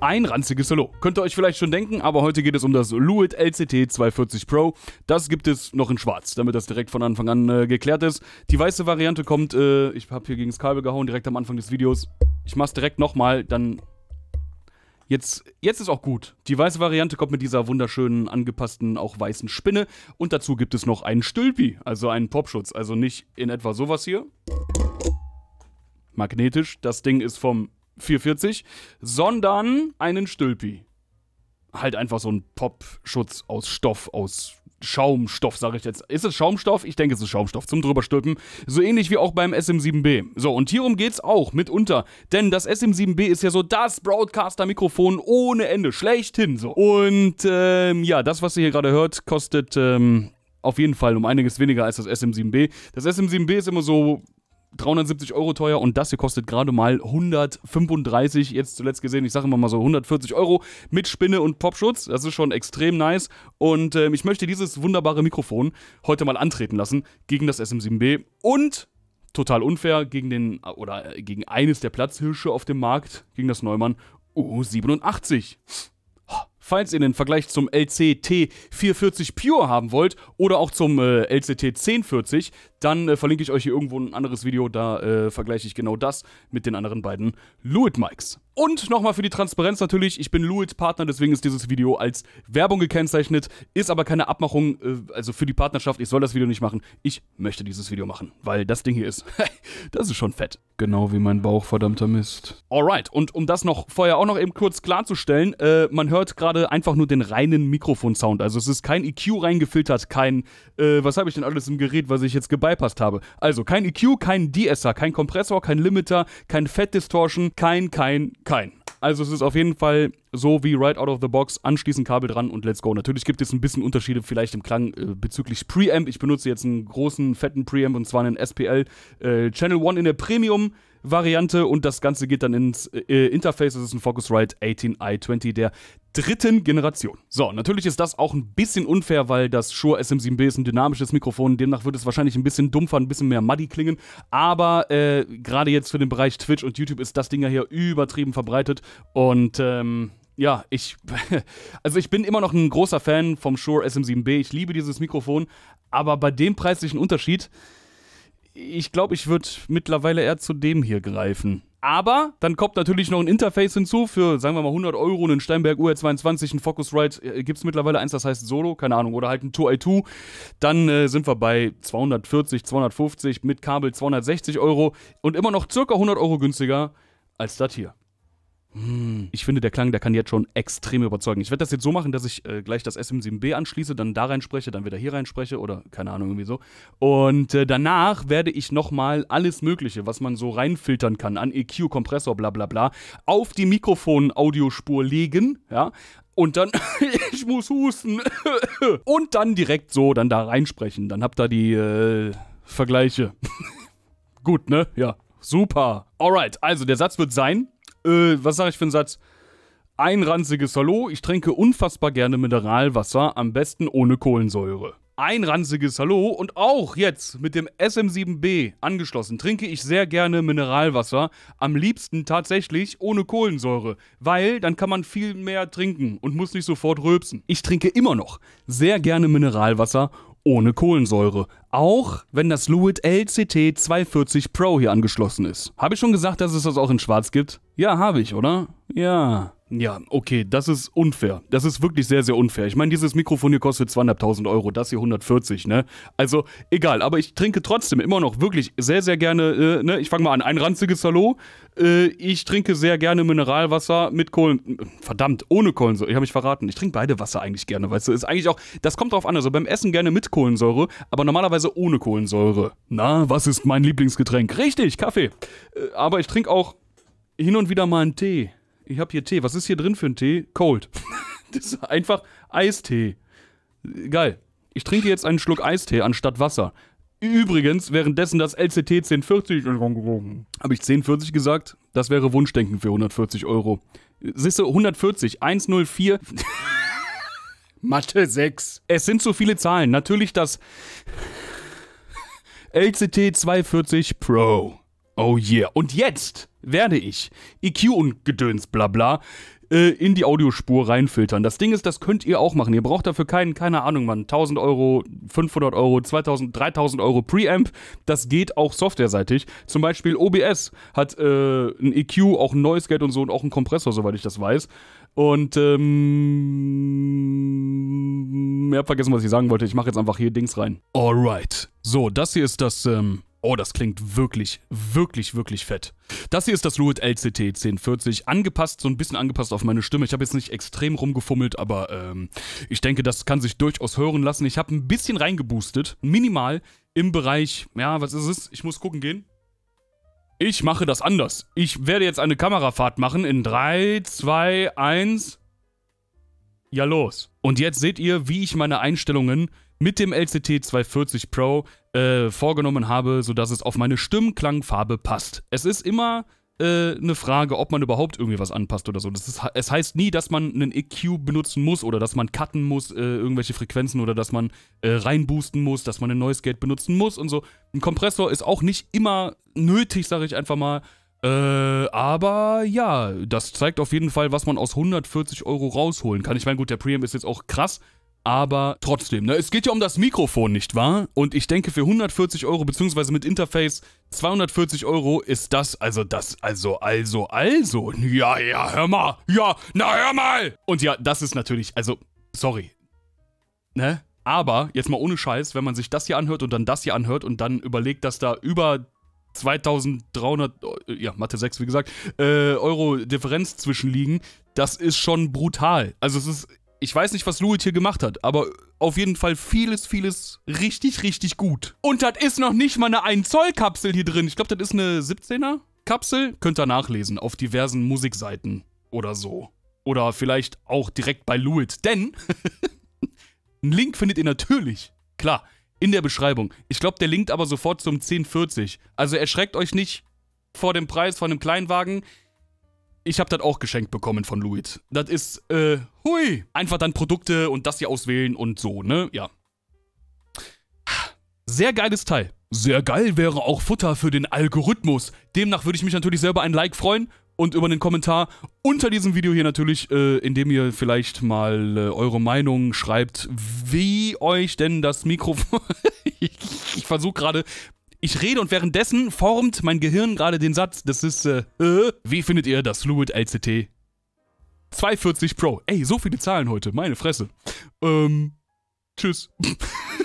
ein ranziges Solo. Könnt ihr euch vielleicht schon denken, aber heute geht es um das Luit LCT 240 Pro. Das gibt es noch in schwarz, damit das direkt von Anfang an äh, geklärt ist. Die weiße Variante kommt, äh, ich habe hier gegen das Kabel gehauen, direkt am Anfang des Videos. Ich mache es direkt nochmal, dann... Jetzt, jetzt ist auch gut. Die weiße Variante kommt mit dieser wunderschönen, angepassten, auch weißen Spinne. Und dazu gibt es noch einen Stülpi, also einen Popschutz. Also nicht in etwa sowas hier. Magnetisch. Das Ding ist vom 440, sondern einen Stülpi. Halt einfach so ein Popschutz aus Stoff, aus Schaumstoff, sage ich jetzt. Ist es Schaumstoff? Ich denke, es ist Schaumstoff zum drüberstülpen. So ähnlich wie auch beim SM7B. So, und hierum geht's auch mitunter. Denn das SM7B ist ja so das Broadcaster-Mikrofon ohne Ende. Schlechthin so. Und ähm, ja, das, was ihr hier gerade hört, kostet ähm, auf jeden Fall um einiges weniger als das SM7B. Das SM7B ist immer so 370 Euro teuer und das hier kostet gerade mal 135, jetzt zuletzt gesehen, ich sage immer mal so 140 Euro mit Spinne und Popschutz. Das ist schon extrem nice und äh, ich möchte dieses wunderbare Mikrofon heute mal antreten lassen gegen das SM7B und total unfair gegen den äh, oder äh, gegen eines der Platzhirsche auf dem Markt, gegen das Neumann U87. Falls ihr den Vergleich zum LCT 440 Pure haben wollt oder auch zum äh, LCT 1040, dann äh, verlinke ich euch hier irgendwo ein anderes Video, da äh, vergleiche ich genau das mit den anderen beiden Luit Mics. Und nochmal für die Transparenz natürlich, ich bin Luit Partner, deswegen ist dieses Video als Werbung gekennzeichnet, ist aber keine Abmachung, äh, also für die Partnerschaft, ich soll das Video nicht machen, ich möchte dieses Video machen, weil das Ding hier ist, das ist schon fett. Genau wie mein Bauch, verdammter Mist. Alright, und um das noch vorher auch noch eben kurz klarzustellen, äh, man hört gerade einfach nur den reinen Mikrofonsound, also es ist kein EQ reingefiltert, kein, äh, was habe ich denn alles im Gerät, was ich jetzt gebeibt gebypasst habe. Also kein EQ, kein DSR, kein Kompressor, kein Limiter, kein Fat Distortion, kein, kein, kein. Also es ist auf jeden Fall so wie right out of the box, anschließend Kabel dran und let's go. Natürlich gibt es ein bisschen Unterschiede vielleicht im Klang äh, bezüglich Preamp. Ich benutze jetzt einen großen, fetten Preamp und zwar einen SPL äh, Channel One in der Premium Variante und das Ganze geht dann ins äh, Interface. Das ist ein Focusrite 18i20 der dritten Generation. So, natürlich ist das auch ein bisschen unfair, weil das Shure SM7B ist ein dynamisches Mikrofon. Demnach wird es wahrscheinlich ein bisschen dumpfer, ein bisschen mehr muddy klingen. Aber äh, gerade jetzt für den Bereich Twitch und YouTube ist das Ding ja hier übertrieben verbreitet und ähm, ja, ich, also ich bin immer noch ein großer Fan vom Shure SM7B. Ich liebe dieses Mikrofon, aber bei dem preislichen Unterschied, ich glaube, ich würde mittlerweile eher zu dem hier greifen. Aber dann kommt natürlich noch ein Interface hinzu für, sagen wir mal, 100 Euro, einen Steinberg UR22, einen Focusrite. Äh, Gibt es mittlerweile eins, das heißt Solo, keine Ahnung, oder halt ein 2i2. Dann äh, sind wir bei 240, 250, mit Kabel 260 Euro und immer noch circa 100 Euro günstiger als das hier. Hm. Ich finde, der Klang, der kann jetzt schon extrem überzeugen. Ich werde das jetzt so machen, dass ich äh, gleich das SM7B anschließe, dann da reinspreche, dann wieder hier reinspreche oder keine Ahnung, irgendwie so. Und äh, danach werde ich nochmal alles Mögliche, was man so reinfiltern kann, an EQ, Kompressor, bla bla bla, auf die Mikrofon-Audiospur legen, ja. Und dann, ich muss husten. und dann direkt so, dann da reinsprechen. Dann habt ihr die äh, Vergleiche. Gut, ne? Ja. Super. Alright, also der Satz wird sein äh, was sage ich für einen Satz? Ein ranziges Hallo, ich trinke unfassbar gerne Mineralwasser, am besten ohne Kohlensäure. Ein ranziges Hallo und auch jetzt mit dem SM7B angeschlossen trinke ich sehr gerne Mineralwasser, am liebsten tatsächlich ohne Kohlensäure, weil dann kann man viel mehr trinken und muss nicht sofort rülpsen. Ich trinke immer noch sehr gerne Mineralwasser ohne Kohlensäure. Auch wenn das Luit LCT 240 Pro hier angeschlossen ist. Habe ich schon gesagt, dass es das auch in Schwarz gibt? Ja, habe ich, oder? Ja. Ja, okay, das ist unfair. Das ist wirklich sehr, sehr unfair. Ich meine, dieses Mikrofon hier kostet 200.000 Euro, das hier 140, ne? Also, egal, aber ich trinke trotzdem immer noch wirklich sehr, sehr gerne, äh, ne? Ich fange mal an, ein ranziges Hallo. Äh, ich trinke sehr gerne Mineralwasser mit Kohlen... Verdammt, ohne Kohlensäure, ich habe mich verraten. Ich trinke beide Wasser eigentlich gerne, weißt du? Ist eigentlich auch... Das kommt drauf an, also beim Essen gerne mit Kohlensäure, aber normalerweise ohne Kohlensäure. Na, was ist mein Lieblingsgetränk? Richtig, Kaffee. Äh, aber ich trinke auch hin und wieder mal einen Tee ich habe hier Tee. Was ist hier drin für ein Tee? Cold. das ist einfach Eistee. Geil. Ich trinke jetzt einen Schluck Eistee anstatt Wasser. Übrigens, währenddessen das LCT 1040. Habe ich 1040 gesagt? Das wäre Wunschdenken für 140 Euro. Sisse 140, 104. Mathe 6. Es sind so viele Zahlen. Natürlich das LCT 240 Pro. Oh yeah. Und jetzt werde ich EQ und Gedöns, bla bla, äh, in die Audiospur reinfiltern. Das Ding ist, das könnt ihr auch machen. Ihr braucht dafür keinen, keine Ahnung, Mann, 1000 Euro, 500 Euro, 2000, 3000 Euro Preamp. Das geht auch softwareseitig. Zum Beispiel OBS hat äh, ein EQ, auch ein Noise Gate und so und auch einen Kompressor, soweit ich das weiß. Und ähm, ich hab vergessen, was ich sagen wollte. Ich mache jetzt einfach hier Dings rein. Alright. So, das hier ist das ähm, Oh, das klingt wirklich, wirklich, wirklich fett. Das hier ist das Lewitt LCT 1040, angepasst, so ein bisschen angepasst auf meine Stimme. Ich habe jetzt nicht extrem rumgefummelt, aber ähm, ich denke, das kann sich durchaus hören lassen. Ich habe ein bisschen reingeboostet, minimal, im Bereich, ja, was ist es? Ich muss gucken gehen. Ich mache das anders. Ich werde jetzt eine Kamerafahrt machen in 3, 2, 1. Ja, los. Und jetzt seht ihr, wie ich meine Einstellungen mit dem LCT 240 Pro äh, vorgenommen habe, sodass es auf meine Stimmklangfarbe passt. Es ist immer äh, eine Frage, ob man überhaupt irgendwie was anpasst oder so. Ist, es heißt nie, dass man einen EQ benutzen muss oder dass man cutten muss, äh, irgendwelche Frequenzen oder dass man äh, reinboosten muss, dass man ein neues Gate benutzen muss und so. Ein Kompressor ist auch nicht immer nötig, sage ich einfach mal. Äh, aber ja, das zeigt auf jeden Fall, was man aus 140 Euro rausholen kann. Ich meine, gut, der Preamp ist jetzt auch krass, aber trotzdem, ne? es geht ja um das Mikrofon, nicht wahr? Und ich denke, für 140 Euro, beziehungsweise mit Interface 240 Euro, ist das, also das, also, also, also. Ja, ja, hör mal. Ja, na hör mal. Und ja, das ist natürlich, also, sorry. Ne? Aber, jetzt mal ohne Scheiß, wenn man sich das hier anhört und dann das hier anhört und dann überlegt, dass da über 2300, äh, ja, Mathe 6, wie gesagt, äh, Euro Differenz zwischenliegen, das ist schon brutal. Also, es ist ich weiß nicht, was Louis hier gemacht hat, aber auf jeden Fall vieles, vieles richtig, richtig gut. Und das ist noch nicht mal eine 1-Zoll-Kapsel hier drin. Ich glaube, das ist eine 17er-Kapsel. Könnt ihr nachlesen auf diversen Musikseiten oder so. Oder vielleicht auch direkt bei Louis. Denn einen Link findet ihr natürlich. Klar, in der Beschreibung. Ich glaube, der linkt aber sofort zum 1040. Also erschreckt euch nicht vor dem Preis von einem Kleinwagen ich habe das auch geschenkt bekommen von Louis. Das ist, äh, hui. Einfach dann Produkte und das hier auswählen und so, ne? Ja. Sehr geiles Teil. Sehr geil wäre auch Futter für den Algorithmus. Demnach würde ich mich natürlich selber ein Like freuen und über einen Kommentar unter diesem Video hier natürlich, äh, in dem ihr vielleicht mal äh, eure Meinung schreibt, wie euch denn das Mikrofon... ich, ich versuche gerade ich rede und währenddessen formt mein Gehirn gerade den Satz. Das ist, äh, äh, wie findet ihr das Fluid LCT 240 Pro? Ey, so viele Zahlen heute, meine Fresse. Ähm, tschüss.